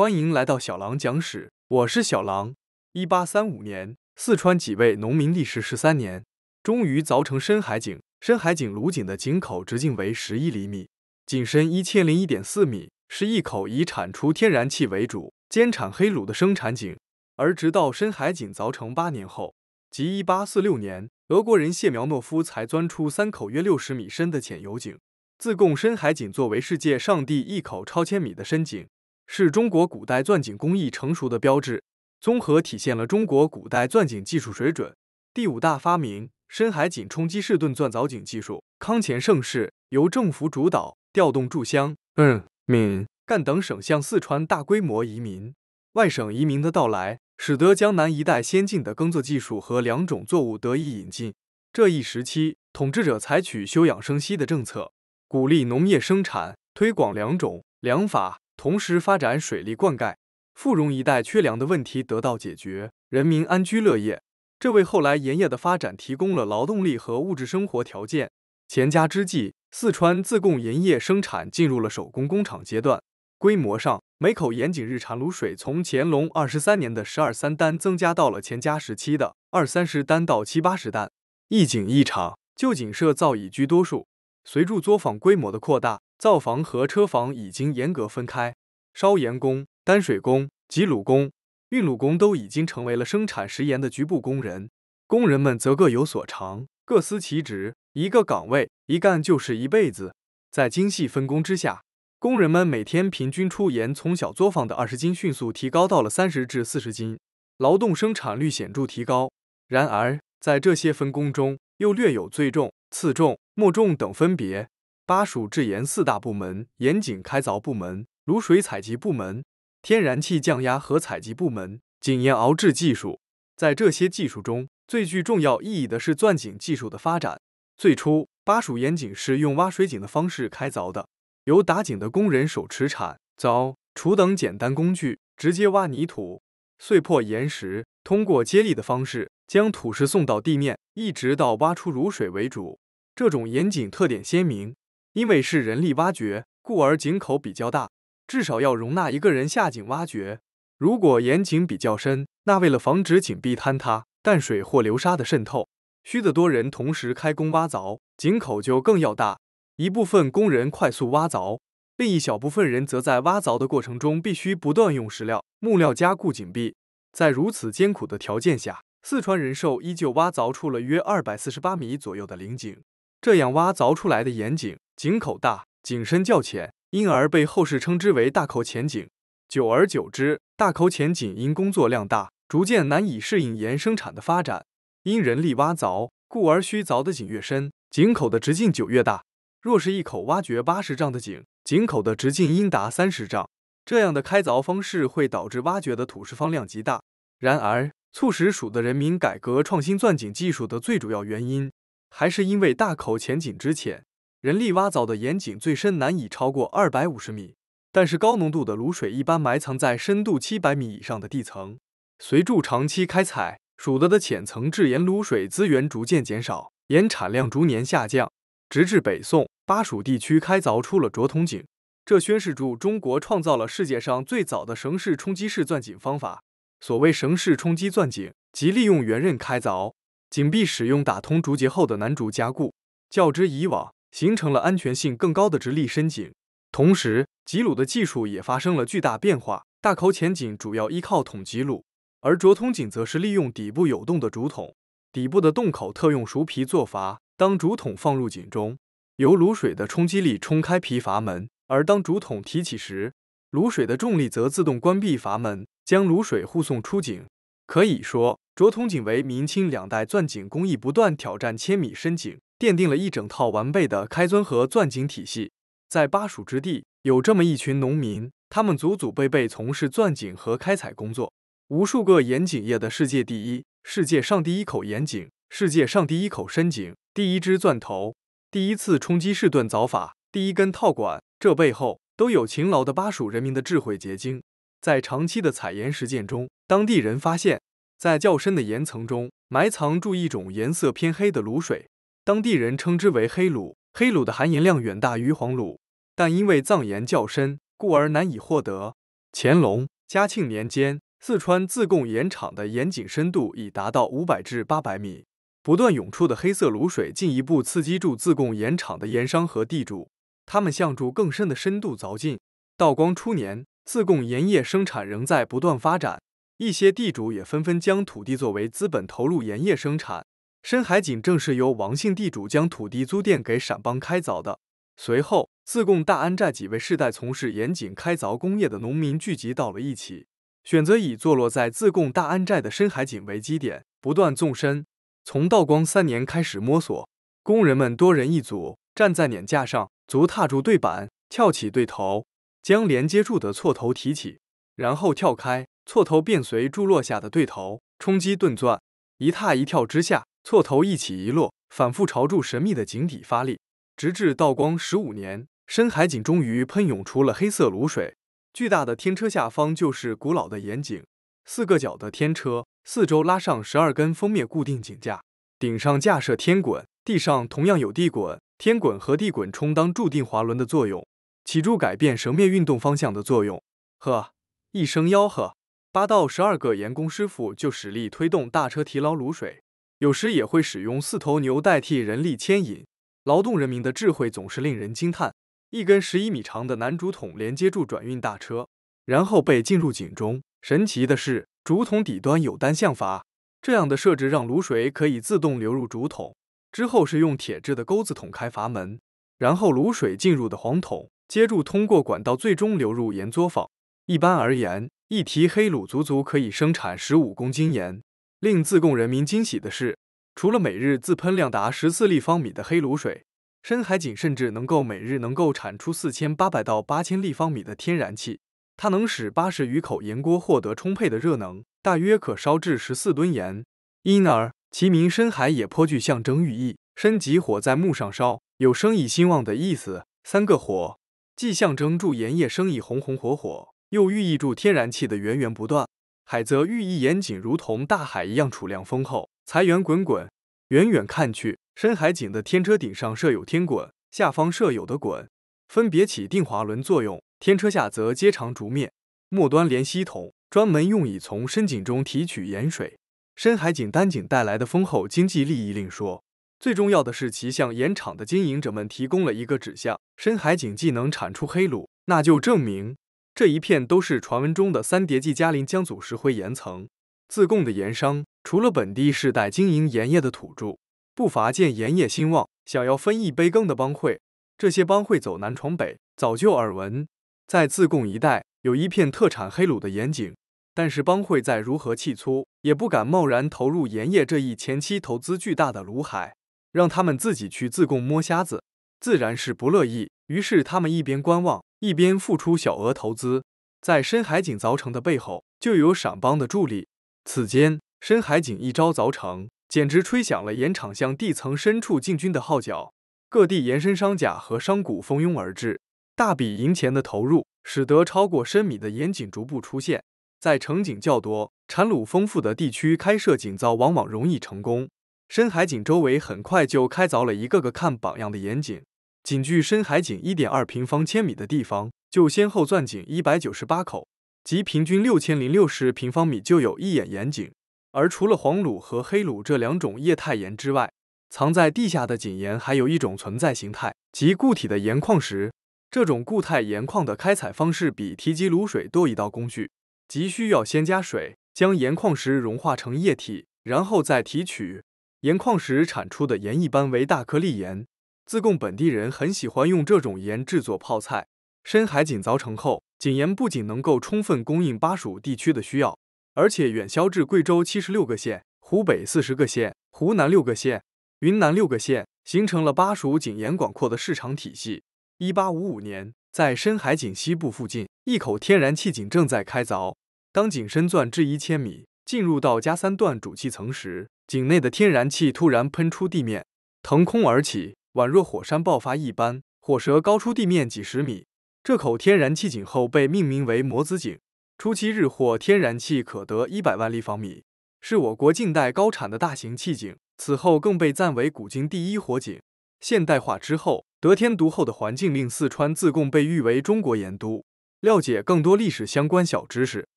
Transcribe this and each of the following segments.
欢迎来到小狼讲史，我是小狼。一八三五年，四川几位农民历时十三年，终于凿成深海井。深海井炉井的井口直径为十一厘米，井深一千零一点四米，是一口以产出天然气为主，兼产黑卤的生产井。而直到深海井凿成八年后，即一八四六年，俄国人谢苗诺夫才钻出三口约六十米深的浅油井。自贡深海井作为世界上第一口超千米的深井。是中国古代钻井工艺成熟的标志，综合体现了中国古代钻井技术水准。第五大发明：深海井冲击式盾钻凿井技术。康乾盛世由政府主导，调动驻湘、嗯闽、赣等省向四川大规模移民。外省移民的到来，使得江南一带先进的耕作技术和两种作物得以引进。这一时期，统治者采取休养生息的政策，鼓励农业生产，推广良种、良法。同时发展水利灌溉，富荣一带缺粮的问题得到解决，人民安居乐业，这为后来盐业的发展提供了劳动力和物质生活条件。乾家之际，四川自贡盐业生产进入了手工工厂阶段，规模上，每口盐井日产卤水从乾隆二十三年的十二三担增加到了乾家时期的二三十担到七八十担。一井一厂，旧井社造已居多数，随着作坊规模的扩大。灶房和车房已经严格分开，烧盐工、担水工及卤工、运卤工都已经成为了生产食盐的局部工人。工人们则各有所长，各司其职，一个岗位一干就是一辈子。在精细分工之下，工人们每天平均出盐从小作坊的二十斤迅速提高到了三十至四十斤，劳动生产率显著提高。然而，在这些分工中，又略有最重、次重、末重等分别。巴蜀制盐四大部门：盐井开凿部门、卤水采集部门、天然气降压和采集部门、井盐熬制技术。在这些技术中，最具重要意义的是钻井技术的发展。最初，巴蜀盐井是用挖水井的方式开凿的，由打井的工人手持铲、凿、锄等简单工具，直接挖泥土、碎破岩石，通过接力的方式将土石送到地面，一直到挖出卤水为主。这种盐井特点鲜明。因为是人力挖掘，故而井口比较大，至少要容纳一个人下井挖掘。如果岩井比较深，那为了防止井壁坍塌、淡水或流沙的渗透，需的多人同时开工挖凿，井口就更要大。一部分工人快速挖凿，另一小部分人则在挖凿的过程中必须不断用石料、木料加固井壁。在如此艰苦的条件下，四川人寿依旧挖凿出了约二百四十八米左右的灵井。这样挖凿出来的岩井。井口大，井深较浅，因而被后世称之为大口浅井。久而久之，大口浅井因工作量大，逐渐难以适应盐生产的发展。因人力挖凿，故而需凿的井越深，井口的直径就越大。若是一口挖掘八十丈的井，井口的直径应达三十丈。这样的开凿方式会导致挖掘的土石方量极大。然而，促使蜀的人民改革创新钻井技术的最主要原因，还是因为大口浅井之浅。人力挖凿的盐井最深难以超过二百五十米，但是高浓度的卤水一般埋藏在深度七百米以上的地层。随着长期开采，蜀德的浅层制盐卤水资源逐渐减少，盐产量逐年下降，直至北宋，巴蜀地区开凿出了卓筒井，这宣示著中国创造了世界上最早的绳式冲击式钻井方法。所谓绳式冲击钻井，即利用圆刃开凿，井壁使用打通竹节后的楠竹加固。较之以往。形成了安全性更高的直立深井，同时吉鲁的技术也发生了巨大变化。大口浅井主要依靠桶吉鲁，而卓筒井则是利用底部有洞的竹筒，底部的洞口特用熟皮做阀。当竹筒放入井中，由卤水的冲击力冲开皮阀门；而当竹筒提起时，卤水的重力则自动关闭阀门，将卤水护送出井。可以说，卓筒井为明清两代钻井工艺不断挑战千米深井。奠定了一整套完备的开钻和钻井体系。在巴蜀之地，有这么一群农民，他们祖祖辈辈从事钻井和开采工作。无数个盐井业的世界第一，世界上第一口盐井，世界上第一口深井，第一支钻头，第一次冲击式顿凿法，第一根套管，这背后都有勤劳的巴蜀人民的智慧结晶。在长期的采盐实践中，当地人发现，在较深的岩层中埋藏住一种颜色偏黑的卤水。当地人称之为黑卤，黑卤的含盐量远大于黄卤，但因为藏盐较深，故而难以获得。乾隆、嘉庆年间，四川自贡盐场的盐井深度已达到五百至八百米，不断涌出的黑色卤水进一步刺激住自贡盐场的盐商和地主，他们向住更深的深度凿进。道光初年，自贡盐业生产仍在不断发展，一些地主也纷纷将土地作为资本投入盐业生产。深海井正是由王姓地主将土地租佃给陕邦开凿的。随后，自贡大安寨几位世代从事盐井开凿工业的农民聚集到了一起，选择以坐落在自贡大安寨的深海井为基点，不断纵深。从道光三年开始摸索，工人们多人一组，站在碾架上，足踏住对板，翘起对头，将连接处的错头提起，然后跳开，错头便随柱落下的对头冲击顿钻，一踏一跳之下。错头一起一落，反复朝住神秘的井底发力，直至道光十五年，深海井终于喷涌出了黑色卤水。巨大的天车下方就是古老的盐井，四个角的天车四周拉上十二根封面固定井架，顶上架设天滚，地上同样有地滚，天滚和地滚充当注定滑轮的作用，起柱改变绳面运动方向的作用。呵，一声吆喝，八到十二个盐工师傅就使力推动大车提捞卤水。有时也会使用四头牛代替人力牵引。劳动人民的智慧总是令人惊叹。一根十一米长的楠竹筒连接住转运大车，然后被浸入井中。神奇的是，竹筒底端有单向阀，这样的设置让卤水可以自动流入竹筒。之后是用铁制的钩子捅开阀门，然后卤水进入的黄桶接住，通过管道最终流入盐作坊。一般而言，一提黑卤足足可以生产十五公斤盐。令自贡人民惊喜的是，除了每日自喷量达十四立方米的黑卤水，深海井甚至能够每日能够产出四千八百到八千立方米的天然气。它能使八十余口盐锅获得充沛的热能，大约可烧制十四吨盐。因而其名“深海”也颇具象征寓意，“深”即火在木上烧，有生意兴旺的意思；三个火既象征住盐业生意红红火火，又寓意住天然气的源源不断。海泽寓意严谨，如同大海一样储量丰厚，财源滚滚。远远看去，深海井的天车顶上设有天滚，下方设有的滚分别起定滑轮作用。天车下则接长竹面，末端连吸筒，专门用以从深井中提取盐水。深海井单井带来的丰厚经济利益另说，最重要的是其向盐厂的经营者们提供了一个指向：深海井既能产出黑卤，那就证明。这一片都是传闻中的三叠纪嘉陵江组石灰岩层。自贡的盐商，除了本地世代经营盐业的土著，不乏见盐业兴旺，想要分一杯羹的帮会。这些帮会走南闯北，早就耳闻，在自贡一带有一片特产黑卤的盐井。但是帮会在如何气粗，也不敢贸然投入盐业这一前期投资巨大的卤海，让他们自己去自贡摸瞎子，自然是不乐意。于是他们一边观望。一边付出小额投资，在深海井凿成的背后，就有赏帮的助力。此间，深海井一朝凿成，简直吹响了盐场向地层深处进军的号角。各地延伸商贾和商贾蜂拥而至，大笔银钱的投入，使得超过深米的盐井逐步出现。在成井较多、产卤丰富的地区，开设井灶往往容易成功。深海井周围很快就开凿了一个个看榜样的盐井。仅距深海井一点二平方千米的地方，就先后钻井一百九十八口，即平均六千零六十平方米就有一眼盐井。而除了黄卤和黑卤这两种液态盐之外，藏在地下的井盐还有一种存在形态，即固体的盐矿石。这种固态盐矿的开采方式比提及卤水多一道工序，即需要先加水将盐矿石融化成液体，然后再提取。盐矿石产出的盐一般为大颗粒盐。自贡本地人很喜欢用这种盐制作泡菜。深海井凿成后，井盐不仅能够充分供应巴蜀地区的需要，而且远销至贵州七十六个县、湖北四十个县、湖南六个县、云南六个县，形成了巴蜀井盐广阔的市场体系。一八五五年，在深海井西部附近，一口天然气井正在开凿。当井深钻至一千米，进入到加三段主气层时，井内的天然气突然喷出地面，腾空而起。宛若火山爆发一般，火舌高出地面几十米。这口天然气井后被命名为“摩子井”，初期日获天然气可得一百万立方米，是我国近代高产的大型气井。此后更被赞为古今第一火井。现代化之后，得天独厚的环境令四川自贡被誉为“中国盐都”。了解更多历史相关小知识，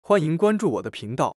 欢迎关注我的频道。